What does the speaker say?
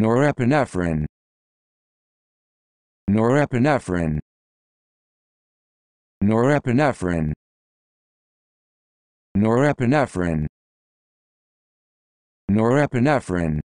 norepinephrine norepinephrine norepinephrine norepinephrine norepinephrine